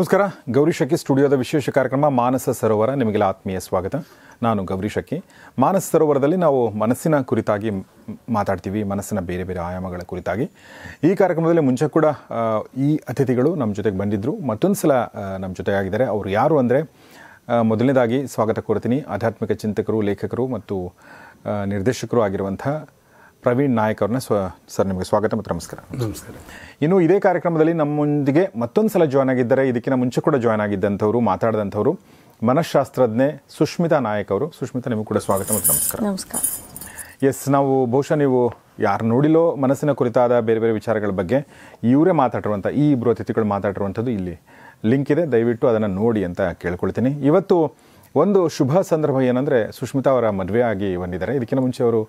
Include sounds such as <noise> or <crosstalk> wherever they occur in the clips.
ನಮಸ್ಕಾರ ಗೌರಿ ಶಕ್ಕಿ ಸ್ಟುಡಿಯೋದ ವಿಶೇಷ ಕಾರ್ಯಕ್ರಮ ಮಾನಸ ಸರೋವರ ನಿಮಗೆಲ್ಲ ಆತ್ಮೀಯ ಸ್ವಾಗತ ನಾನು ಗೌರಿ ಶಕ್ಕಿ ಮಾನಸ ಸರೋವರದಲ್ಲಿ ನಾವು ಮನಸ್ಸಿನ ಕುರಿತಾಗಿ ಮಾತಾಡ್ತೀವಿ ಮನಸ್ಸಿನ ಬೇರೆ ಬೇರೆ ಆಯಾಮಗಳ ಕುರಿತಾಗಿ ಈ ಕಾರ್ಯಕ್ರಮದಲ್ಲಿ ಮುಂಚೆ ಕೂಡ ಈ ಅತಿಥಿಗಳು ನಮ್ಮ ಜೊತೆಗೆ ಬಂದಿದ್ದರು ಮತ್ತೊಂದು ಸಲ ನಮ್ಮ ಜೊತೆಗಾಗಿದ್ದಾರೆ ಅವರು ಯಾರು ಅಂದರೆ ಮೊದಲನೇದಾಗಿ ಸ್ವಾಗತ ಕೋರ್ತೀನಿ ಆಧ್ಯಾತ್ಮಿಕ ಚಿಂತಕರು ಲೇಖಕರು ಮತ್ತು ನಿರ್ದೇಶಕರು ಆಗಿರುವಂಥ ಪ್ರವೀಣ್ ನಾಯಕ್ ಅವ್ರನ್ನ ಸ್ವ ಸರ್ ನಿಮಗೆ ಸ್ವಾಗತ ಮತ್ತು ನಮಸ್ಕಾರ ನಮಸ್ಕಾರ ಇನ್ನು ಇದೇ ಕಾರ್ಯಕ್ರಮದಲ್ಲಿ ನಮ್ಮೊಂದಿಗೆ ಮತ್ತೊಂದು ಸಲ ಜಾಯ್ನ್ ಆಗಿದ್ದಾರೆ ಇದಕ್ಕಿಂತ ಮುಂಚೆ ಕೂಡ ಜಾಯ್ನ್ ಆಗಿದ್ದಂಥವ್ರು ಮಾತಾಡಿದಂಥವ್ರು ಮನಃಶಾಸ್ತ್ರಜ್ಞೆ ಸುಷ್ಮಿತಾ ನಾಯಕ್ ಅವರು ಸುಷ್ಮಿತಾ ನಿಮಗೆ ಕೂಡ ಸ್ವಾಗತ ಮತ್ತು ನಮಸ್ಕಾರ ನಮಸ್ಕಾರ ಎಸ್ ನಾವು ಬಹುಶಃ ನೀವು ಯಾರು ನೋಡಿಲೋ ಮನಸ್ಸಿನ ಕುರಿತಾದ ಬೇರೆ ಬೇರೆ ವಿಚಾರಗಳ ಬಗ್ಗೆ ಇವರೇ ಮಾತಾಡಿರುವಂಥ ಈ ಇಬ್ಬರು ಅತಿಥಿಗಳು ಮಾತಾಡಿರುವಂಥದ್ದು ಇಲ್ಲಿ ಲಿಂಕ್ ಇದೆ ದಯವಿಟ್ಟು ಅದನ್ನು ನೋಡಿ ಅಂತ ಕೇಳ್ಕೊಳ್ತೀನಿ ಇವತ್ತು ಒಂದು ಶುಭ ಸಂದರ್ಭ ಏನಂದರೆ ಸುಷ್ಮಿತಾ ಅವರ ಮದುವೆ ಆಗಿ ಬಂದಿದ್ದಾರೆ ಇದಕ್ಕಿಂತ ಮುಂಚೆ ಅವರು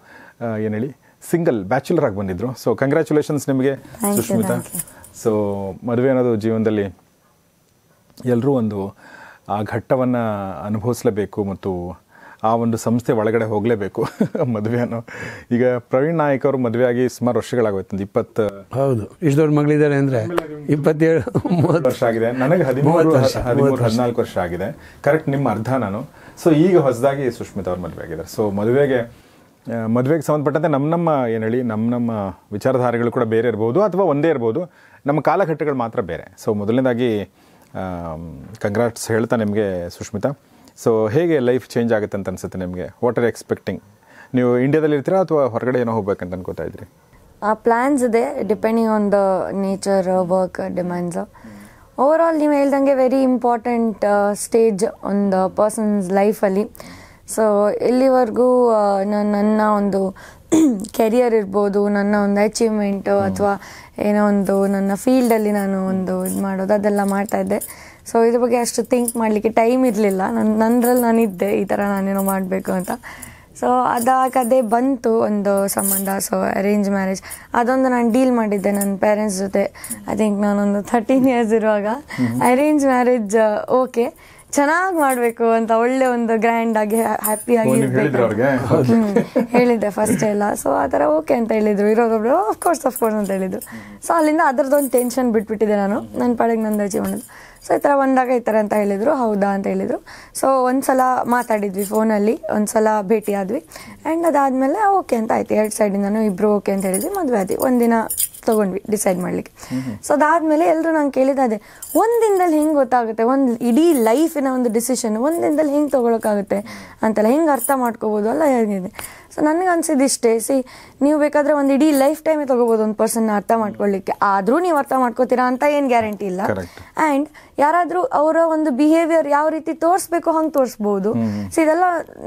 ಏನು ಹೇಳಿ ಸಿಂಗಲ್ ಬ್ಯಾಚುಲರ್ ಆಗಿ ಬಂದಿದ್ರು ಸೊ ಕಂಗ್ರ್ಯಾಚುಲೇಷನ್ಸ್ ನಿಮಗೆ ಸುಷ್ಮಿತಾ ಸೊ ಮದುವೆ ಅನ್ನೋದು ಜೀವನದಲ್ಲಿ ಎಲ್ಲರೂ ಒಂದು ಆ ಘಟ್ಟವನ್ನು ಅನುಭವಿಸಲೇಬೇಕು ಮತ್ತು ಆ ಒಂದು ಸಂಸ್ಥೆ ಒಳಗಡೆ ಹೋಗಲೇಬೇಕು <laughs> ಮದುವೆ ಅನ್ನೋ ಈಗ ಪ್ರವೀಣ್ ನಾಯಕ್ ಅವರು ಆಗಿ ಸುಮಾರು ವರ್ಷಗಳಾಗೋಯ್ತು ಇಪ್ಪತ್ತು ಹೌದು ಇಷ್ಟು ದೊಡ್ಡ ಮಗಳಿದ್ದಾರೆ ಅಂದರೆ ಇಪ್ಪತ್ತೇಳು ಮೂವತ್ತು ವರ್ಷ ಆಗಿದೆ ನನಗೆ ಹದಿಮೂರು ಹದಿಮೂರು ಹದಿನಾಲ್ಕು ವರ್ಷ ಆಗಿದೆ ಕರೆಕ್ಟ್ ನಿಮ್ಮ ಅರ್ಧ ನಾನು ಸೊ ಈಗ ಹೊಸದಾಗಿ ಸುಷ್ಮಿತಾ ಅವ್ರ ಮದುವೆ ಆಗಿದ್ದಾರೆ ಸೊ ಮದುವೆಗೆ ಮದುವೆಗೆ ಸಂಬಂಧಪಟ್ಟಂತೆ ನಮ್ಮ ನಮ್ಮ ಏನು ಹೇಳಿ ನಮ್ಮ ನಮ್ಮ ವಿಚಾರಧಾರೆಗಳು ಕೂಡ ಬೇರೆ ಇರ್ಬೋದು ಅಥವಾ ಒಂದೇ ಇರ್ಬೋದು ನಮ್ಮ ಕಾಲಘಟ್ಟಗಳು ಮಾತ್ರ ಬೇರೆ ಸೊ ಮೊದಲನೇದಾಗಿ ಕಂಗ್ರಾಟ್ಸ್ ಹೇಳ್ತಾ ನಿಮಗೆ ಸುಷ್ಮಿತಾ ಸೊ ಹೇಗೆ ಲೈಫ್ ಚೇಂಜ್ ಆಗುತ್ತೆ ಅಂತ ಅನ್ಸುತ್ತೆ ನಿಮಗೆ ವಾಟ್ ಆರ್ ಎಕ್ಸ್ಪೆಕ್ಟಿಂಗ್ ನೀವು ಇಂಡಿಯಾದಲ್ಲಿ ಇರ್ತೀರಾ ಅಥವಾ ಹೊರಗಡೆ ಏನೋ ಹೋಗ್ಬೇಕಂತ ಅನ್ಕೋತಾ ಇದ್ರಿ ಪ್ಲ್ಯಾನ್ಸ್ ಇದೆ depending on the nature work demands over all ನೀವು ಹೇಳ್ದಂಗೆ ವೆರಿ ಇಂಪಾರ್ಟೆಂಟ್ ಸ್ಟೇಜ್ ಒಂದು ಪರ್ಸನ್ಸ್ ಲೈಫಲ್ಲಿ ಸೊ ಇಲ್ಲಿವರೆಗೂ ನಾನು ನನ್ನ ಒಂದು ಕೆರಿಯರ್ <clears throat> ಇರ್ಬೋದು ನನ್ನ ಒಂದು ಅಚೀವ್ಮೆಂಟು ಅಥವಾ ಏನೋ ಒಂದು ನನ್ನ ಫೀಲ್ಡಲ್ಲಿ ನಾನು ಒಂದು ಇದು ಮಾಡೋದು ಅದೆಲ್ಲ ಇದ್ದೆ ಸೊ ಇದ್ರ ಬಗ್ಗೆ ಅಷ್ಟು ಥಿಂಕ್ ಮಾಡಲಿಕ್ಕೆ ಟೈಮ್ ಇರಲಿಲ್ಲ ನನ್ನ ನನ್ನರಲ್ಲಿ ನಾನಿದ್ದೆ ಈ ಥರ ನಾನೇನೋ ಮಾಡಬೇಕು ಅಂತ ಸೊ ಅದಾಗ ಬಂತು ಒಂದು ಸಂಬಂಧ ಸೊ ಅರೇಂಜ್ ಮ್ಯಾರೇಜ್ ಅದೊಂದು ನಾನು ಡೀಲ್ ಮಾಡಿದ್ದೆ ನನ್ನ ಪೇರೆಂಟ್ಸ್ ಜೊತೆ ಐ ಥಿಂಕ್ ನಾನೊಂದು ಥರ್ಟೀನ್ ಇಯರ್ಸ್ ಇರುವಾಗ ಅರೇಂಜ್ ಮ್ಯಾರೇಜ್ ಓಕೆ ಚೆನ್ನಾಗಿ ಮಾಡಬೇಕು ಅಂತ ಒಳ್ಳೆ ಒಂದು ಗ್ರ್ಯಾಂಡ್ ಆಗಿ ಹ್ಯಾಪಿ ಆಗಿ ಹೇಳಿದ್ದೆ ಫಸ್ಟ್ ಎಲ್ಲ ಸೊ ಆ ಥರ ಓಕೆ ಅಂತ ಹೇಳಿದ್ರು ಇರೋದೊಬ್ರು ಅಫ್ಕೋರ್ಸ್ ಅಫ್ಕೋರ್ಸ್ ಅಂತ ಹೇಳಿದ್ರು ಸೊ ಅಲ್ಲಿಂದ ಅದರದ್ದೊಂದು ಟೆನ್ಷನ್ ಬಿಟ್ಬಿಟ್ಟಿದೆ ನಾನು ನನ್ನ ಪಾಡಿಗೆ ನನ್ನ ಜೀವನದ್ದು ಸೊ ಈ ಥರ ಬಂದಾಗ ಈ ಥರ ಅಂತ ಹೇಳಿದರು ಹೌದಾ ಅಂತ ಹೇಳಿದರು ಸೊ ಒಂದು ಸಲ ಮಾತಾಡಿದ್ವಿ ಫೋನಲ್ಲಿ ಒಂದು ಸಲ ಭೇಟಿ ಆದ್ವಿ ಆ್ಯಂಡ್ ಅದಾದಮೇಲೆ ಓಕೆ ಅಂತ ಆಯ್ತು ಎರಡು ಸೈಡಿಂದನೂ ಇಬ್ಬರು ಓಕೆ ಅಂತ ಹೇಳಿದ್ವಿ ಮದುವೆ ಆದ್ವಿ ಒಂದಿನ ತಗೊಂಡ್ವಿ ಡಿಸೈಡ್ ಮಾಡ್ಲಿಕ್ಕೆ ಸೊ ಅದಾದ್ಮೇಲೆ ಎಲ್ಲರೂ ನಾನು ಕೇಳಿದ ಅದೇ ಒಂದಿನದಲ್ಲಿ ದಿನದಲ್ಲಿ ಹೆಂಗೆ ಗೊತ್ತಾಗುತ್ತೆ ಒಂದು ಇಡೀ ಲೈಫಿನ ಒಂದು ಡಿಸಿಷನ್ ಒಂದಿನದಲ್ಲಿ ದಿನದಲ್ಲಿ ಹೆಂಗೆ ಆಗುತ್ತೆ ಅಂತೆಲ್ಲ ಹೆಂಗ್ ಅರ್ಥ ಮಾಡ್ಕೋಬೋದು ಅಲ್ಲ ಹೇಳಿದೆ ಸೊ ನನಗೆ ಅನ್ಸಿದ್ದು ಇಷ್ಟೇ ಸಿ ನೀವು ಬೇಕಾದ್ರೆ ಒಂದು ಇಡೀ ಲೈಫ್ ಟೈಮೇ ತೊಗೋಬೋದು ಒಂದು ಪರ್ಸನ್ನ ಅರ್ಥ ಮಾಡ್ಕೊಳ್ಳಿಕ್ಕೆ ಆದರೂ ನೀವು ಅರ್ಥ ಮಾಡ್ಕೋತೀರಾ ಅಂತ ಏನು ಗ್ಯಾರಂಟಿ ಇಲ್ಲ ಆ್ಯಂಡ್ ಯಾರಾದರೂ ಅವರ ಒಂದು ಬಿಹೇವಿಯರ್ ಯಾವ ರೀತಿ ತೋರಿಸ್ಬೇಕು ಹಂಗೆ ತೋರಿಸ್ಬೋದು ಸೊ ಇದೆಲ್ಲ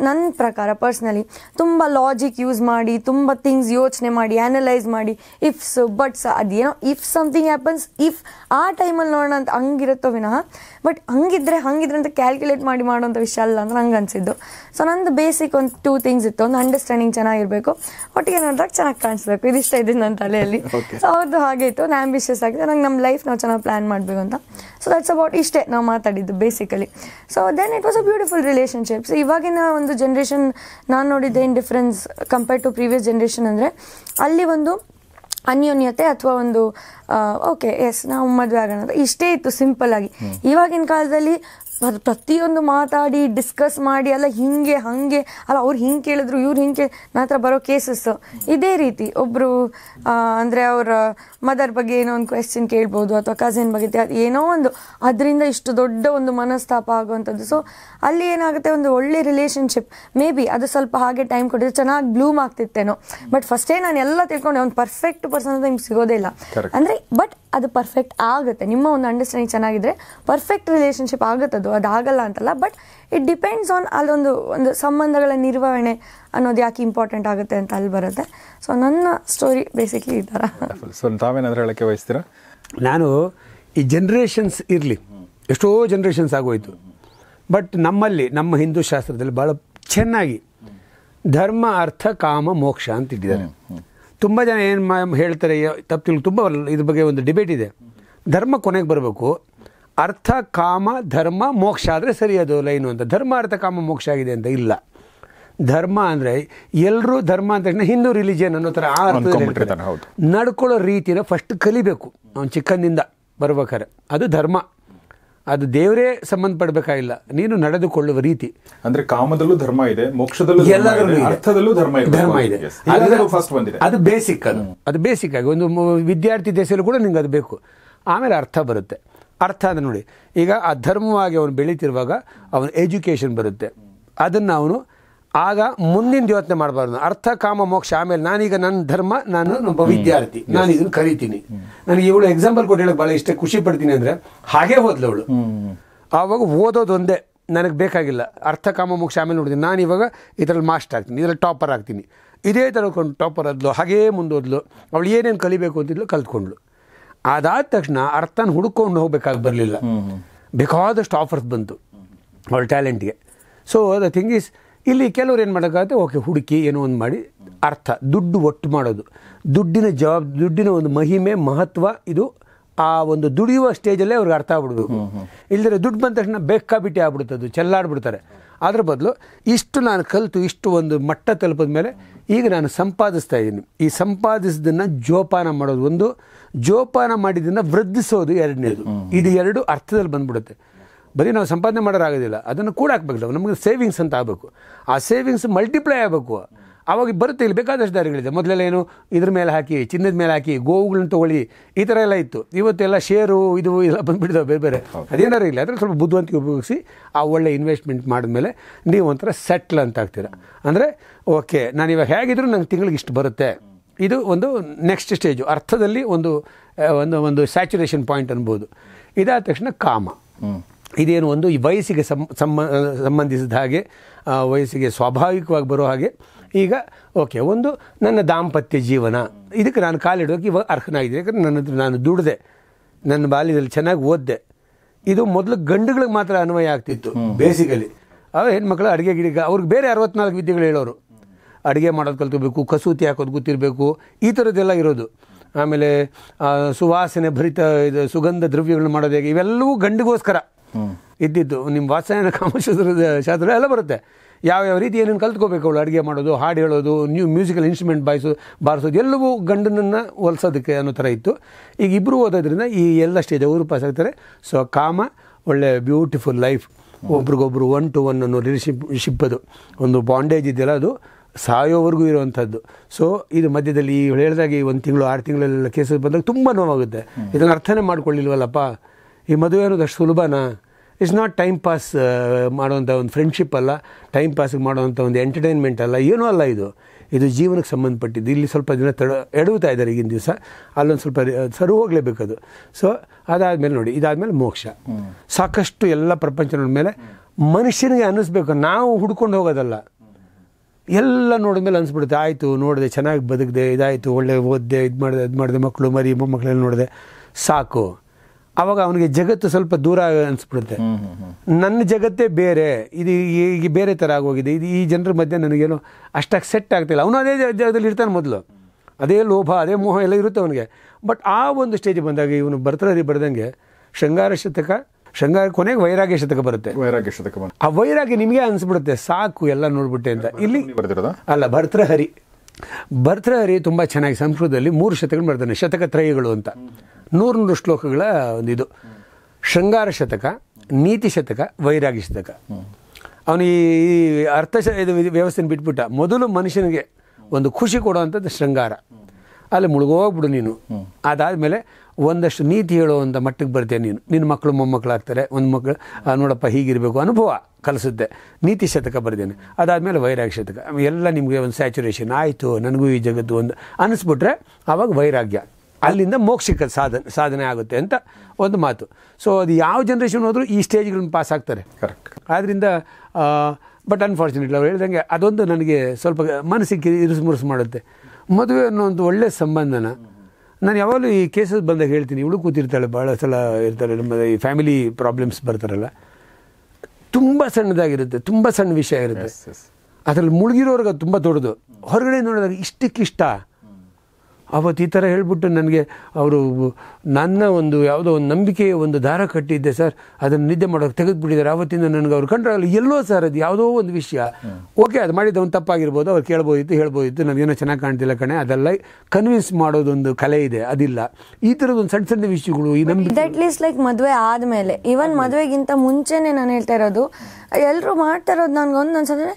ನನ್ನ ಪ್ರಕಾರ ಪರ್ಸ್ನಲಿ ತುಂಬ ಲಾಜಿಕ್ ಯೂಸ್ ಮಾಡಿ ತುಂಬ ಥಿಂಗ್ಸ್ ಯೋಚನೆ ಮಾಡಿ ಅನಲೈಸ್ ಮಾಡಿ ಇಫ್ಸ್ ಬಟ್ಸ್ ಅದೇನೋ ಇಫ್ ಸಮಥಿಂಗ್ ಹ್ಯಾಪನ್ಸ್ ಇಫ್ ಆ ಟೈಮಲ್ಲಿ ನೋಡೋಣ ಅಂತ ಹಂಗಿರುತ್ತೋ ವಿನಃ ಬಟ್ ಹಂಗಿದ್ರೆ ಹಂಗಿದ್ರೆ ಅಂತ ಕ್ಯಾಲ್ಕುಲೇಟ್ ಮಾಡಿ ಮಾಡೋಂಥ ವಿಷಯ ಅಲ್ಲ ಅಂತ ನಂಗೆ ಅನಿಸಿದ್ದು ಸೊ ನಂದು ಬೇಸಿಕ್ ಒಂದು ಟೂ ಥಿಂಗ್ಸ್ ಇತ್ತು ಒಂದು ಅಂಡರ್ಸ್ಟ್ಯಾಂಡ್ ಅಂಡರ್ಸ್ಟ್ಯಾಂಡಿಂಗ್ ಚೆನ್ನಾಗಿರ್ಬೇಕು ಒಟ್ಟಿಗೆ ನೋಡಿದಾಗ ಚೆನ್ನಾಗಿ ಕಾಣಿಸ್ಬೇಕು ಇದಿಷ್ಟ ಇದ್ದೀನಿ ನನ್ನ ತಲೆಯಲ್ಲಿ ಸೊ ಅವ್ರದ್ದು ಹಾಗೆ ಇತ್ತು ನಾನು ಆಂಬಿಷಿಯಸ್ ಆಗಿದೆ ನಂಗೆ ನಮ್ಮ ಲೈಫ್ ನಾವು ಚೆನ್ನಾಗಿ ಪ್ಲ್ಯಾನ್ ಮಾಡಬೇಕು ಅಂತ ಸೊ ದಟ್ಸ್ ಅಬೌಟ್ ಇಷ್ಟೇ ನಾವು ಮಾತಾಡಿದ್ದು basically so then it was a beautiful relationships ಇವಾಗಿನ ಒಂದು ಜನ್ರೇಷನ್ ನಾನು ನೋಡಿದ್ದೇನು difference compare to previous generation ಅಂದರೆ ಅಲ್ಲಿ ಒಂದು ಅನ್ಯೋನ್ಯತೆ ಅಥವಾ ಒಂದು ಓಕೆ ಎಸ್ ನಾವು ಮದುವೆ ಆಗೋಣ ಇಷ್ಟೇ ಇತ್ತು ಸಿಂಪಲ್ ಆಗಿ ಇವಾಗಿನ ಕಾಲದಲ್ಲಿ ಅದು ಪ್ರತಿಯೊಂದು ಮಾತಾಡಿ ಡಿಸ್ಕಸ್ ಮಾಡಿ ಅಲ್ಲ ಹೀಗೆ ಹಾಗೆ ಅಲ್ಲ ಅವ್ರು ಹಿಂಗೆ ಕೇಳಿದ್ರು ಇವ್ರು ಹಿಂಗೆ ಕೇಳಿ ನನ್ನ ಹತ್ರ ಬರೋ ಕೇಸಸ್ಸು ಇದೇ ರೀತಿ ಒಬ್ಬರು ಅಂದರೆ ಅವರ ಮದರ್ ಬಗ್ಗೆ ಏನೋ ಒಂದು ಕ್ವೆಶ್ಚನ್ ಕೇಳ್ಬೋದು ಅಥವಾ ಕಝಿನ್ ಬಗ್ಗೆ ಏನೋ ಒಂದು ಅದರಿಂದ ಇಷ್ಟು ದೊಡ್ಡ ಒಂದು ಮನಸ್ತಾಪ ಆಗುವಂಥದ್ದು ಸೊ ಅಲ್ಲಿ ಏನಾಗುತ್ತೆ ಒಂದು ಒಳ್ಳೆ ರಿಲೇಷನ್ಶಿಪ್ ಮೇ ಬಿ ಅದು ಸ್ವಲ್ಪ ಹಾಗೆ ಟೈಮ್ ಕೊಟ್ಟಿದ್ರೆ ಚೆನ್ನಾಗಿ ಬ್ಲೂಮ್ ಆಗ್ತಿತ್ತೇನೋ ಬಟ್ ಫಸ್ಟೇ ನಾನು ಎಲ್ಲ ತಿಳ್ಕೊಂಡೆ ಒಂದು ಪರ್ಫೆಕ್ಟ್ ಪರ್ಸನ್ ಅಂತ ನಿಮ್ಗೆ ಸಿಗೋದೇ ಇಲ್ಲ ಅಂದರೆ ಬಟ್ ಅದು ಪರ್ಫೆಕ್ಟ್ ಆಗುತ್ತೆ ನಿಮ್ಮ ಒಂದು ಅಂಡರ್ಸ್ಟ್ಯಾಂಡಿಂಗ್ ಚೆನ್ನಾಗಿದ್ರೆ ಪರ್ಫೆಕ್ಟ್ ರಿಲೇಷನ್ಶಿಪ್ ಆಗುತ್ತೆ ಅದು ಆಗಲ್ಲ ಅಂತಲ್ಲ ಬಟ್ ಇಟ್ ಡಿಪೆಂಡ್ಸ್ ಆನ್ ಅಲ್ಲೊಂದು ಒಂದು ಸಂಬಂಧಗಳ ನಿರ್ವಹಣೆ ಅನ್ನೋದು ಯಾಕೆ ಇಂಪಾರ್ಟೆಂಟ್ ಆಗುತ್ತೆ ಅಂತ ಅಲ್ಲಿ ಬರುತ್ತೆ ಸೊ ನನ್ನ ಸ್ಟೋರಿ ಬೇಸಿಕ್ಲಿ ಈ ಥರ ಸೊ ತಾವೇನಾದರೂ ಹೇಳೋಕ್ಕೆ ವಹಿಸ್ತೀರ ನಾನು ಈ ಜನ್ರೇಷನ್ಸ್ ಇರಲಿ ಎಷ್ಟೋ ಜನ್ರೇಷನ್ಸ್ ಆಗೋಯ್ತು ಬಟ್ ನಮ್ಮಲ್ಲಿ ನಮ್ಮ ಹಿಂದೂ ಶಾಸ್ತ್ರದಲ್ಲಿ ಭಾಳ ಚೆನ್ನಾಗಿ ಧರ್ಮ ಅರ್ಥ ಕಾಮ ಮೋಕ್ಷ ಅಂತ ಇಟ್ಟಿದ್ದಾರೆ ತುಂಬ ಜನ ಏನು ಹೇಳ್ತಾರೆ ತಪ್ಪು ತಿಳಿ ತುಂಬ ಇದ್ರ ಬಗ್ಗೆ ಒಂದು ಡಿಬೇಟ್ ಇದೆ ಧರ್ಮ ಕೊನೆಗೆ ಬರಬೇಕು ಅರ್ಥ ಕಾಮ ಧರ್ಮ ಮೋಕ್ಷ ಆದರೆ ಸರಿ ಅದು ಲೈನು ಅಂತ ಧರ್ಮ ಅರ್ಥ ಕಾಮ ಮೋಕ್ಷ ಆಗಿದೆ ಅಂತ ಇಲ್ಲ ಧರ್ಮ ಅಂದರೆ ಎಲ್ಲರೂ ಧರ್ಮ ಅಂತ ಹಿಂದೂ ರಿಲಿಜಿಯನ್ ಅನ್ನೋ ಥರ ಆ ನಡ್ಕೊಳ್ಳೋ ರೀತಿನ ಫಸ್ಟ್ ಕಲಿಬೇಕು ಅವ್ನು ಚಿಕ್ಕಂದಿಂದ ಬರ್ಬೇಕಾರೆ ಅದು ಧರ್ಮ ಅದು ದೇವರೇ ಸಂಬಂಧಪಡಬೇಕಾಗಿಲ್ಲ ನೀನು ನಡೆದುಕೊಳ್ಳುವ ರೀತಿ ಅಂದ್ರೆ ಕಾಮದಲ್ಲೂ ಧರ್ಮ ಇದೆ ಮೋಕ್ಷದಲ್ಲೂ ಅರ್ಥದಲ್ಲೂ ಧರ್ಮ ಇದೆ ಧರ್ಮ ಇದೆ ಅದು ಬೇಸಿಕ್ ಅದು ಅದು ಬೇಸಿಕ್ ಆಗಿ ಒಂದು ವಿದ್ಯಾರ್ಥಿ ದೇಶದಲ್ಲೂ ಕೂಡ ನಿಂಗೆ ಅದು ಬೇಕು ಆಮೇಲೆ ಅರ್ಥ ಬರುತ್ತೆ ಅರ್ಥ ಅಂದ್ರೆ ನೋಡಿ ಈಗ ಆ ಧರ್ಮವಾಗಿ ಅವನು ಬೆಳೀತಿರುವಾಗ ಅವನ ಎಜುಕೇಶನ್ ಬರುತ್ತೆ ಅದನ್ನು ಅವನು ಆಗ ಮುಂದಿನ ಯೋಚನೆ ಮಾಡಬಾರ್ದು ಅರ್ಥ ಕಾಮ ಮೋಕ್ಷ ಆಮೇಲೆ ನಾನೀಗ ನನ್ನ ಧರ್ಮ ನಾನು ಒಬ್ಬ ವಿದ್ಯಾರ್ಥಿ ನಾನು ಇದನ್ನು ಕರಿತೀನಿ ನನಗೆ ಇವಳು ಎಕ್ಸಾಂಪಲ್ ಕೊಟ್ಟು ಹೇಳಕ್ ಭಾಳ ಇಷ್ಟ ಖುಷಿ ಪಡ್ತೀನಿ ಅಂದರೆ ಹಾಗೆ ಹೋದ್ಲು ಅವಳು ಆವಾಗ ಓದೋದೊಂದೇ ನನಗೆ ಬೇಕಾಗಿಲ್ಲ ಅರ್ಥ ಕಾಮ ಮೋಕ್ಷ ಆಮೇಲೆ ನೋಡಿದೀನಿ ನಾನು ಇವಾಗ ಇದರಲ್ಲಿ ಮಾಸ್ಟರ್ ಆಗ್ತೀನಿ ಇದರಲ್ಲಿ ಟಾಪರ್ ಆಗ್ತೀನಿ ಇದೇ ಥರ ಕೊಂಡು ಟಾಪರ್ ಆದ್ಲು ಹಾಗೇ ಮುಂದೋದ್ಲು ಅವಳು ಏನೇನು ಕಲಿಬೇಕು ಅಂತಿದ್ಲು ಕಲ್ತ್ಕೊಂಡ್ಳು ಅದಾದ ತಕ್ಷಣ ಅರ್ಥನ ಹುಡುಕೊಂಡು ಹೋಗ್ಬೇಕಾಗಿ ಬರಲಿಲ್ಲ ಬೇಕಾದಷ್ಟು ಆಫರ್ಸ್ ಬಂತು ಅವಳ ಟ್ಯಾಲೆಂಟ್ಗೆ ಸೊ ದ ಥಿಂಗ್ ಈಸ್ ಇಲ್ಲಿ ಕೆಲವ್ರು ಏನು ಮಾಡೋಕ್ಕಾಗುತ್ತೆ ಓಕೆ ಹುಡುಕಿ ಏನೋ ಒಂದು ಮಾಡಿ ಅರ್ಥ ದುಡ್ಡು ಒಟ್ಟು ಮಾಡೋದು ದುಡ್ಡಿನ ಜವಾಬ್ ದುಡ್ಡಿನ ಒಂದು ಮಹಿಮೆ ಮಹತ್ವ ಇದು ಆ ಒಂದು ದುಡಿಯುವ ಸ್ಟೇಜಲ್ಲೇ ಅವ್ರಿಗೆ ಅರ್ಥ ಆಗ್ಬಿಡ್ಬೇಕು ಇಲ್ಲದ್ರೆ ದುಡ್ಡು ಬಂದ ತಕ್ಷಣ ಬೇಕಾಬಿಟ್ಟಿ ಆಗ್ಬಿಡುತ್ತೆ ಅದು ಚೆಲ್ಲಾಡ್ಬಿಡ್ತಾರೆ ಅದ್ರ ಬದಲು ಇಷ್ಟು ನಾನು ಕಲಿತು ಇಷ್ಟು ಒಂದು ಮಟ್ಟ ತಲುಪಿದ ಮೇಲೆ ಈಗ ನಾನು ಸಂಪಾದಿಸ್ತಾ ಇದ್ದೀನಿ ಈ ಸಂಪಾದಿಸಿದನ್ನು ಜೋಪಾನ ಮಾಡೋದು ಒಂದು ಜೋಪಾನ ಮಾಡಿದ್ದನ್ನು ವೃದ್ಧಿಸೋದು ಎರಡನೇದು ಇದು ಎರಡು ಅರ್ಥದಲ್ಲಿ ಬಂದ್ಬಿಡುತ್ತೆ ಬರೀ ನಾವು ಸಂಪಾದನೆ ಮಾಡೋರಾಗೋದಿಲ್ಲ ಅದನ್ನು ಕೂಡ ಹಾಕ್ಬೇಕಲ್ಲ ನಮಗೆ ಸೇವಿಂಗ್ಸ್ ಅಂತ ಆಗಬೇಕು ಆ ಸೇವಿಂಗ್ಸ್ ಮಲ್ಟಿಪ್ಲೈ ಆಗಬೇಕು ಅವಾಗ ಬರುತ್ತೆ ಇಲ್ಲಿ ಬೇಕಾದಷ್ಟು ದಾರಿಗಳಿದೆ ಮೊದಲೆಲ್ಲ ಏನು ಇದ್ರ ಮೇಲೆ ಹಾಕಿ ಚಿನ್ನದ ಮೇಲೆ ಹಾಕಿ ಗೋವುಗಳನ್ನ ತೊಗೊಳ್ಳಿ ಈ ಥರ ಎಲ್ಲ ಇತ್ತು ಇವತ್ತೆಲ್ಲ ಶೇರು ಇದು ಎಲ್ಲ ಬಂದುಬಿಟ್ಟಿದ್ದಾವೆ ಬೇರೆ ಬೇರೆ ಅದೇನಾರು ಇಲ್ಲ ಅದ್ರಲ್ಲಿ ಸ್ವಲ್ಪ ಬುದ್ಧಿವಂತಿಕೆ ಉಪಯೋಗಿಸಿ ಆ ಒಳ್ಳೆ ಇನ್ವೆಸ್ಟ್ಮೆಂಟ್ ಮಾಡಿದ್ಮೇಲೆ ನೀವು ಒಂಥರ ಸೆಟ್ಲ್ ಅಂತ ಆಗ್ತೀರ ಅಂದರೆ ಓಕೆ ನಾನು ಇವಾಗ ಹೇಗಿದ್ರು ನಂಗೆ ತಿಂಗಳಿಗೆ ಇಷ್ಟು ಬರುತ್ತೆ ಇದು ಒಂದು ನೆಕ್ಸ್ಟ್ ಸ್ಟೇಜು ಅರ್ಥದಲ್ಲಿ ಒಂದು ಒಂದು ಒಂದು ಸ್ಯಾಚುರೇಷನ್ ಪಾಯಿಂಟ್ ಅನ್ಬೋದು ಇದಾದ ತಕ್ಷಣ ಕಾಮ ಇದೇನು ಒಂದು ಈ ವಯಸ್ಸಿಗೆ ಸಂಬಂಧಿಸಿದ ಹಾಗೆ ವಯಸ್ಸಿಗೆ ಸ್ವಾಭಾವಿಕವಾಗಿ ಬರೋ ಹಾಗೆ ಈಗ ಓಕೆ ಒಂದು ನನ್ನ ದಾಂಪತ್ಯ ಜೀವನ ಇದಕ್ಕೆ ನಾನು ಕಾಲಿಡೋಕೆ ಇವಾಗ ಅರ್ಹನಾಗಿದೆ ಯಾಕಂದರೆ ನನ್ನ ನಾನು ದುಡಿದೆ ನನ್ನ ಬಾಲ್ಯದಲ್ಲಿ ಚೆನ್ನಾಗಿ ಓದಿದೆ ಇದು ಮೊದಲು ಗಂಡುಗಳಿಗೆ ಮಾತ್ರ ಅನ್ವಯ ಆಗ್ತಿತ್ತು ಬೇಸಿಕಲಿ ಅವ ಹೆಣ್ಮಕ್ಳು ಅಡುಗೆ ಗಿಡಿಗೆ ಅವ್ರಿಗೆ ಬೇರೆ ಅರವತ್ನಾಲ್ಕು ವಿದ್ಯೆಗಳು ಹೇಳೋರು ಅಡುಗೆ ಮಾಡೋದು ಕಲ್ತಬೇಕು ಕಸೂತಿ ಹಾಕೋದು ಗೊತ್ತಿರಬೇಕು ಈ ಥರದ್ದೆಲ್ಲ ಇರೋದು ಆಮೇಲೆ ಸುವಾಸನೆ ಭರಿತ ಇದು ಸುಗಂಧ ದ್ರವ್ಯಗಳನ್ನ ಮಾಡೋದು ಹೇಗೆ ಇವೆಲ್ಲವೂ ಗಂಡಿಗೋಸ್ಕರ ಇದ್ದಿದ್ದು ನಿಮ್ಮ ವಾತ್ಸಾಯನ ಕಾಮಶಾಸ್ತ್ರ ಶಾಸ್ತ್ರ ಎಲ್ಲ ಬರುತ್ತೆ ಯಾವ್ಯಾವ ರೀತಿ ಏನೇನು ಕಲ್ತ್ಕೋಬೇಕು ಅವಳು ಅಡುಗೆ ಮಾಡೋದು ಹಾಡು ಹೇಳೋದು ನ್ಯೂ ಮ್ಯೂಸಿಕಲ್ ಇನ್ಸ್ಟ್ರೂಮೆಂಟ್ ಬಾಯಿಸು ಬಾರಿಸೋದು ಎಲ್ಲವೂ ಗಂಡನನ್ನು ಹೊಲ್ಸೋದಕ್ಕೆ ಅನ್ನೋ ಥರ ಇತ್ತು ಈಗ ಇಬ್ಬರು ಓದೋದ್ರಿಂದ ಈ ಎಲ್ಲ ಸ್ಟೇಜ್ ಅವರು ಪಾಸ್ ಆಗ್ತಾರೆ ಸೊ ಕಾಮ ಒಳ್ಳೆ ಬ್ಯೂಟಿಫುಲ್ ಲೈಫ್ ಒಬ್ರಿಗೊಬ್ರು ಒನ್ ಟು ಒನ್ ಅನ್ನೋ ರಿಲೇಶನ್ಶಿಪ್ ಶಿಪ್ ಅದು ಒಂದು ಬಾಂಡೇಜ್ ಇದೆಯಲ್ಲ ಅದು ಸಾಯೋವರೆಗೂ ಇರುವಂಥದ್ದು ಸೊ ಇದು ಮಧ್ಯದಲ್ಲಿ ಈ ಒಂದು ತಿಂಗಳು ಆರು ತಿಂಗಳಲ್ಲೆಲ್ಲ ಕೇಸಸ್ ಬಂದಾಗ ತುಂಬ ನೋವಾಗುತ್ತೆ ಇದನ್ನು ಅರ್ಥನೇ ಮಾಡ್ಕೊಳ್ಳಿಲ್ವಲ್ಲಪ್ಪ ಈ ಮದುವೆ ಅನ್ನೋದು ಅಷ್ಟು ಸುಲಭನಾ ಇಸ್ ನಾಟ್ ಟೈಮ್ ಪಾಸ್ ಮಾಡುವಂಥ ಒಂದು ಫ್ರೆಂಡ್ಶಿಪ್ ಅಲ್ಲ ಟೈಮ್ ಪಾಸ್ಗೆ ಮಾಡುವಂಥ ಒಂದು ಎಂಟರ್ಟೈನ್ಮೆಂಟ್ ಅಲ್ಲ ಏನೂ ಅಲ್ಲ ಇದು ಇದು ಜೀವನಕ್ಕೆ ಸಂಬಂಧಪಟ್ಟಿದ್ದು ಇಲ್ಲಿ ಸ್ವಲ್ಪ ಜನ ತಡ ಎಡವುತ್ತಾ ಇದ್ದಾರೆ ಈಗಿನ ದಿವಸ ಅಲ್ಲೊಂದು ಸ್ವಲ್ಪ ಸರು ಹೋಗಲೇಬೇಕದು ಸೊ ಅದಾದಮೇಲೆ ನೋಡಿ ಇದಾದಮೇಲೆ ಮೋಕ್ಷ ಸಾಕಷ್ಟು ಎಲ್ಲ ಪ್ರಪಂಚ ಮೇಲೆ ಮನುಷ್ಯನಿಗೆ ಅನ್ನಿಸ್ಬೇಕು ನಾವು ಹುಡ್ಕೊಂಡು ಹೋಗೋದಲ್ಲ ಎಲ್ಲ ನೋಡಿದ್ಮೇಲೆ ಅನಿಸ್ಬಿಡುತ್ತೆ ಆಯಿತು ನೋಡಿದೆ ಚೆನ್ನಾಗಿ ಬದುಕಿದೆ ಇದಾಯಿತು ಒಳ್ಳೆ ಓದಿದೆ ಇದು ಮಾಡಿದೆ ಇದು ಮಾಡಿದೆ ಮಕ್ಕಳು ಮರಿ ಮೊಮ್ಮಕ್ಕಳೆಲ್ಲ ನೋಡಿದೆ ಸಾಕು ಅವಾಗ ಅವನಿಗೆ ಜಗತ್ತು ಸ್ವಲ್ಪ ದೂರ ಅನಿಸ್ಬಿಡುತ್ತೆ ನನ್ನ ಜಗತ್ತೇ ಬೇರೆ ಇದು ಈಗ ಬೇರೆ ಥರ ಆಗೋಗಿದೆ ಇದು ಈ ಜನರ ಮಧ್ಯೆ ನನಗೇನು ಅಷ್ಟಾಗಿ ಸೆಟ್ ಆಗ್ತಿಲ್ಲ ಅವನು ಅದೇ ಜಾಗದಲ್ಲಿ ಇರ್ತಾನೆ ಮೊದಲು ಅದೇ ಲೋಭ ಅದೇ ಮೋಹ ಎಲ್ಲ ಇರುತ್ತೆ ಅವನಿಗೆ ಬಟ್ ಆ ಒಂದು ಸ್ಟೇಜ್ ಬಂದಾಗ ಇವನು ಬರ್ತರಿ ಬರೆದಂಗೆ ಶೃಂಗಾರ ಶತಕ ಶೃಂಗಾರ ಕೊನೆಗೆ ವೈರಾಗ್ಯ ಶತಕ ಬರುತ್ತೆ ವೈರಾಗ್ಯ ಶತಕ ಆ ವೈರಾಗ್ಯ ನಿಮಗೆ ಅನಿಸ್ಬಿಡುತ್ತೆ ಸಾಕು ಎಲ್ಲ ನೋಡ್ಬಿಟ್ಟೆ ಅಂತ ಇಲ್ಲಿ ಅಲ್ಲ ಭರ್ತೃಹರಿ ಭರ್ತೃಹರಿ ತುಂಬ ಚೆನ್ನಾಗಿ ಸಂಸ್ಕೃತದಲ್ಲಿ ಮೂರು ಶತಕಗಳು ಬರ್ತಾನೆ ಶತಕ ತ್ರಯಗಳು ಅಂತ ನೂರೊಂದು ಶ್ಲೋಕಗಳ ಒಂದು ಇದು ಶೃಂಗಾರ ಶತಕ ನೀತಿ ಶತಕ ವೈರಾಗ್ಯ ಶತಕ ಅವನು ಈ ಅರ್ಥ ಇದು ವ್ಯವಸ್ಥೆನ ಬಿಟ್ಬಿಟ್ಟ ಮೊದಲು ಮನುಷ್ಯನಿಗೆ ಒಂದು ಖುಷಿ ಕೊಡುವಂಥದ್ದು ಶೃಂಗಾರ ಅಲ್ಲಿ ಮುಳುಗೋಗ್ಬಿಡು ನೀನು ಅದಾದಮೇಲೆ ಒಂದಷ್ಟು ನೀತಿ ಹೇಳುವಂಥ ಮಟ್ಟಕ್ಕೆ ಬರ್ತೀಯ ನೀನು ನಿನ್ನ ಮಕ್ಕಳು ಮೊಮ್ಮಕ್ಕಳಾಗ್ತಾರೆ ಒಂದು ಮಕ್ಕಳು ನೋಡಪ್ಪ ಹೀಗಿರಬೇಕು ಅನುಭವ ಕಲಿಸುತ್ತೆ ನೀತಿ ಶತಕ ಬರ್ದೇನೆ ಅದಾದಮೇಲೆ ವೈರಾಗ್ಯ ಶತಕ ಎಲ್ಲ ನಿಮಗೆ ಒಂದು ಸ್ಯಾಚುರೇಷನ್ ಆಯಿತು ನನಗೂ ಈ ಜಗತ್ತು ಒಂದು ಅನಿಸ್ಬಿಟ್ರೆ ಆವಾಗ ವೈರಾಗ್ಯ ಅಲ್ಲಿಂದ ಮೋಕ್ಷಿಕ ಸಾಧನೆ ಸಾಧನೆ ಆಗುತ್ತೆ ಅಂತ ಒಂದು ಮಾತು ಸೊ ಅದು ಯಾವ ಜನ್ರೇಷನ್ ಹೋದರೂ ಈ ಸ್ಟೇಜ್ಗಳನ್ನ ಪಾಸ್ ಆಗ್ತಾರೆ ಕರೆಕ್ಟ್ ಆದ್ದರಿಂದ ಬಟ್ ಅನ್ಫಾರ್ಚುನೇಟ್ಲಿ ಅವ್ರು ಹೇಳಿದಂಗೆ ಅದೊಂದು ನನಗೆ ಸ್ವಲ್ಪ ಮನಸ್ಸಿಗೆ ಇರುಸು ಮುರುಸು ಮಾಡುತ್ತೆ ಮದುವೆ ಅನ್ನೋ ಒಂದು ಒಳ್ಳೆಯ ಸಂಬಂಧನ ನಾನು ಯಾವಾಗಲೂ ಈ ಕೇಸಸ್ ಬಂದಾಗ ಹೇಳ್ತೀನಿ ಇವಳು ಕೂತಿರ್ತಾಳೆ ಭಾಳ ಸಲ ಇರ್ತಾಳೆ ನಮ್ಮ ಈ ಫ್ಯಾಮಿಲಿ ಪ್ರಾಬ್ಲಮ್ಸ್ ಬರ್ತಾರಲ್ಲ ತುಂಬ ಸಣ್ಣದಾಗಿರುತ್ತೆ ತುಂಬ ಸಣ್ಣ ವಿಷಯ ಇರುತ್ತೆ ಅದರಲ್ಲಿ ಮುಳುಗಿರೋರ್ಗೆ ಅದು ತುಂಬ ದೊಡ್ಡದು ಹೊರಗಡೆ ನೋಡಿದಾಗ ಇಷ್ಟಕ್ಕಿಷ್ಟ ಅವತ್ತು ಈ ಥರ ಹೇಳಿಬಿಟ್ಟು ನನಗೆ ಅವರು ನನ್ನ ಒಂದು ಯಾವುದೋ ಒಂದು ನಂಬಿಕೆಯ ಒಂದು ದಾರ ಕಟ್ಟಿದ್ದೆ ಸರ್ ಅದನ್ನು ನಿದ್ದೆ ಮಾಡೋಕೆ ತೆಗೆದುಬಿಟ್ಟಿದ್ದಾರೆ ಅವತ್ತಿಂದ ನನಗೆ ಅವ್ರು ಕಂಡ್ರಾಗಲಿ ಎಲ್ಲೋ ಸರ್ ಅದು ಯಾವುದೋ ಒಂದು ವಿಷಯ ಓಕೆ ಅದು ಮಾಡಿದ ಒಂದು ತಪ್ಪಾಗಿರ್ಬೋದು ಅವ್ರು ಕೇಳ್ಬೋದಿತ್ತು ಹೇಳ್ಬೋದಿತ್ತು ನನಗೇನೋ ಚೆನ್ನಾಗಿ ಕಾಣ್ತಿಲ್ಲ ಕಣೆ ಅದೆಲ್ಲ ಕನ್ವಿನ್ಸ್ ಮಾಡೋದೊಂದು ಕಲೆ ಇದೆ ಅದಿಲ್ಲ ಈ ಒಂದು ಸಣ್ಣ ಸಣ್ಣ ವಿಷಯಗಳು ಈ ನಂಬಿಕೆ ಲೈಕ್ ಮದುವೆ ಆದಮೇಲೆ ಈವನ್ ಮದುವೆಗಿಂತ ಮುಂಚೆನೆ ನಾನು ಹೇಳ್ತಾ ಇರೋದು ಎಲ್ಲರೂ ಮಾಡ್ತಾ ಇರೋದು ಒಂದು ಅನ್ಸಂದ್ರೆ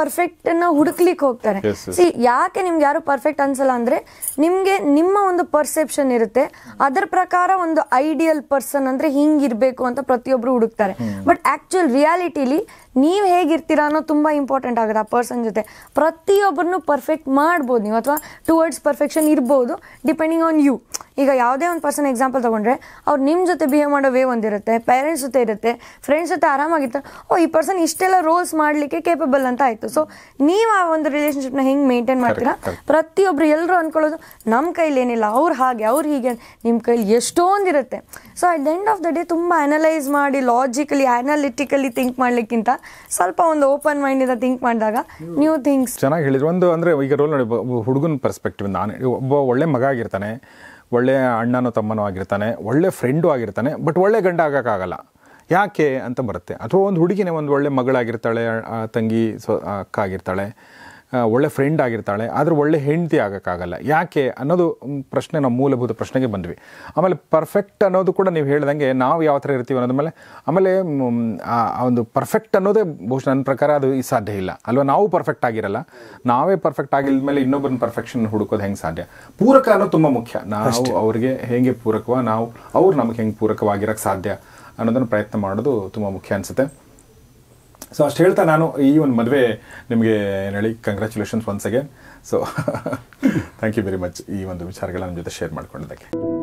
ಪರ್ಫೆಕ್ಟ್ ಅನ್ನ ಹುಡುಕ್ಲಿಕ್ಕೆ ಹೋಗ್ತಾರೆ ಸಿ ಯಾಕೆ ನಿಮ್ಗೆ ಯಾರು ಪರ್ಫೆಕ್ಟ್ ಅನ್ಸಲ್ಲ ಅಂದ್ರೆ ನಿಮಗೆ ನಿಮ್ಮ ಒಂದು ಪರ್ಸೆಪ್ಷನ್ ಇರುತ್ತೆ ಅದರ ಪ್ರಕಾರ ಒಂದು ಐಡಿಯಲ್ ಪರ್ಸನ್ ಅಂದರೆ ಹಿಂಗಿರಬೇಕು ಅಂತ ಪ್ರತಿಯೊಬ್ಬರು ಹುಡುಕ್ತಾರೆ ಬಟ್ ಆ್ಯಕ್ಚುಯಲ್ ರಿಯಾಲಿಟಿಲಿ ನೀವು ಹೇಗಿರ್ತೀರಾ ಅನ್ನೋ ತುಂಬ ಇಂಪಾರ್ಟೆಂಟ್ ಆಗುತ್ತೆ ಆ ಪರ್ಸನ್ ಜೊತೆ ಪ್ರತಿಯೊಬ್ಬರನ್ನು ಪರ್ಫೆಕ್ಟ್ ಮಾಡ್ಬೋದು ನೀವು ಅಥವಾ ಟುವರ್ಡ್ಸ್ ಪರ್ಫೆಕ್ಷನ್ ಇರ್ಬೋದು ಡಿಪೆಂಡಿಂಗ್ ಆನ್ ಯು ಈಗ ಯಾವುದೇ ಒಂದು ಪರ್ಸನ್ ಎಕ್ಸಾಂಪಲ್ ತೊಗೊಂಡ್ರೆ ಅವ್ರು ನಿಮ್ಮ ಜೊತೆ ಬಿಹೇವ್ ಮಾಡೋ ವೇ ಒಂದಿರುತ್ತೆ ಪೇರೆಂಟ್ಸ್ ಜೊತೆ ಇರುತ್ತೆ ಫ್ರೆಂಡ್ಸ್ ಜೊತೆ ಆರಾಮಾಗಿರ್ತಾರೆ ಓ ಈ ಪರ್ಸನ್ ಇಷ್ಟೆಲ್ಲ ರೋಲ್ಸ್ ಮಾಡಲಿಕ್ಕೆ ಕೇಪಬಲ್ ಅಂತ ಆಯಿತು ಸೊ ನೀವು ಆ ಒಂದು ರಿಲೇಷನ್ಶಿಪ್ನ ಹೆಂಗೆ ಮೇಂಟೈನ್ ಮಾಡ್ತೀರಾ ಪ್ರತಿಯೊಬ್ಬರು ಎಲ್ಲರೂ ಅಂದ್ಕೊಳ್ಳೋದು ನಮ್ಮ ಕೈಲಿ ಏನಿಲ್ಲ ಅವ್ರು ಹಾಗೆ ಅವ್ರು ಹೀಗೆ ನಿಮ್ಮ ಕೈಲಿ ಎಷ್ಟೊಂದಿರುತ್ತೆ so at the end of the day ತುಂಬ ಅನಲೈಸ್ ಮಾಡಿ ಲಾಜಿಕಲಿ ಅನಾಲಿಟಿಕಲಿ ಥಿಂಕ್ ಮಾಡ್ಲಿಕ್ಕಿಂತ ಸ್ವಲ್ಪ ಒಂದು ಓಪನ್ ಮೈಂಡಿಂದ ಥಿಂಕ್ ಮಾಡಿದಾಗ ನ್ಯೂ ಥಿಂಗ್ಸ್ ಚೆನ್ನಾಗಿ ಹೇಳಿದ್ರು ಒಂದು ಅಂದರೆ ಈಗ ರೋಲ್ ನೋಡಿ ಹುಡುಗನ ಪರ್ಸ್ಪೆಕ್ಟಿವ್ ನಾನು ಒಬ್ಬ ಒಳ್ಳೆ ಮಗ ಆಗಿರ್ತಾನೆ ಒಳ್ಳೆಯ ಅಣ್ಣನೋ ತಮ್ಮನೋ ಆಗಿರ್ತಾನೆ ಒಳ್ಳೆ ಫ್ರೆಂಡು ಆಗಿರ್ತಾನೆ ಬಟ್ ಒಳ್ಳೆ ಗಂಡ ಆಗೋಕ್ಕಾಗಲ್ಲ ಯಾಕೆ ಅಂತ ಬರುತ್ತೆ ಅಥವಾ ಒಂದು ಹುಡುಗಿನೇ ಒಂದು ಒಳ್ಳೆ ಮಗಳಾಗಿರ್ತಾಳೆ ತಂಗಿ ಸೊ ಅಕ್ಕ ಆಗಿರ್ತಾಳೆ ಒಳ್ಳೆ ಫ್ರೆಂಡ್ ಆಗಿರ್ತಾಳೆ ಆದರೆ ಒಳ್ಳೆ ಹೆಂಡತಿ ಆಗೋಕ್ಕಾಗಲ್ಲ ಯಾಕೆ ಅನ್ನೋದು ಪ್ರಶ್ನೆ ನಮ್ಮ ಮೂಲಭೂತ ಪ್ರಶ್ನೆಗೆ ಬಂದ್ವಿ ಆಮೇಲೆ ಪರ್ಫೆಕ್ಟ್ ಅನ್ನೋದು ಕೂಡ ನೀವು ಹೇಳ್ದಂಗೆ ನಾವು ಯಾವ ಥರ ಇರ್ತೀವಿ ಅನ್ನೋದ ಮೇಲೆ ಆಮೇಲೆ ಆ ಒಂದು ಪರ್ಫೆಕ್ಟ್ ಅನ್ನೋದೇ ಬಹುಶಃ ನನ್ನ ಪ್ರಕಾರ ಅದು ಈ ಸಾಧ್ಯ ಇಲ್ಲ ಅಲ್ವಾ ನಾವು ಪರ್ಫೆಕ್ಟ್ ಆಗಿರಲ್ಲ ನಾವೇ ಪರ್ಫೆಕ್ಟ್ ಆಗಿಲ್ಲದ ಮೇಲೆ ಇನ್ನೊಬ್ಬರನ್ನ ಪರ್ಫೆಕ್ಷನ್ ಹುಡುಕೋದು ಹೆಂಗೆ ಸಾಧ್ಯ ಪೂರಕ ಅನ್ನೋದು ತುಂಬ ಮುಖ್ಯ ನಾವು ಅವರಿಗೆ ಹೇಗೆ ಪೂರಕವ ನಾವು ಅವ್ರು ನಮಗೆ ಹೆಂಗೆ ಪೂರಕವಾಗಿರೋಕ್ಕೆ ಸಾಧ್ಯ ಅನ್ನೋದನ್ನು ಪ್ರಯತ್ನ ಮಾಡೋದು ತುಂಬ ಮುಖ್ಯ ಅನಿಸುತ್ತೆ ಸೊ ಅಷ್ಟು ಹೇಳ್ತಾ ನಾನು ಈ ಒಂದು ಮದುವೆ ನಿಮಗೆ ಏನು ಹೇಳಿ congratulations once again so thank you very much ಈ ಒಂದು ವಿಚಾರಗಳ ನಮ್ಮ ಜೊತೆ ಶೇರ್ ಮಾಡ್ಕೊಂಡಿದ್ದಕ್ಕೆ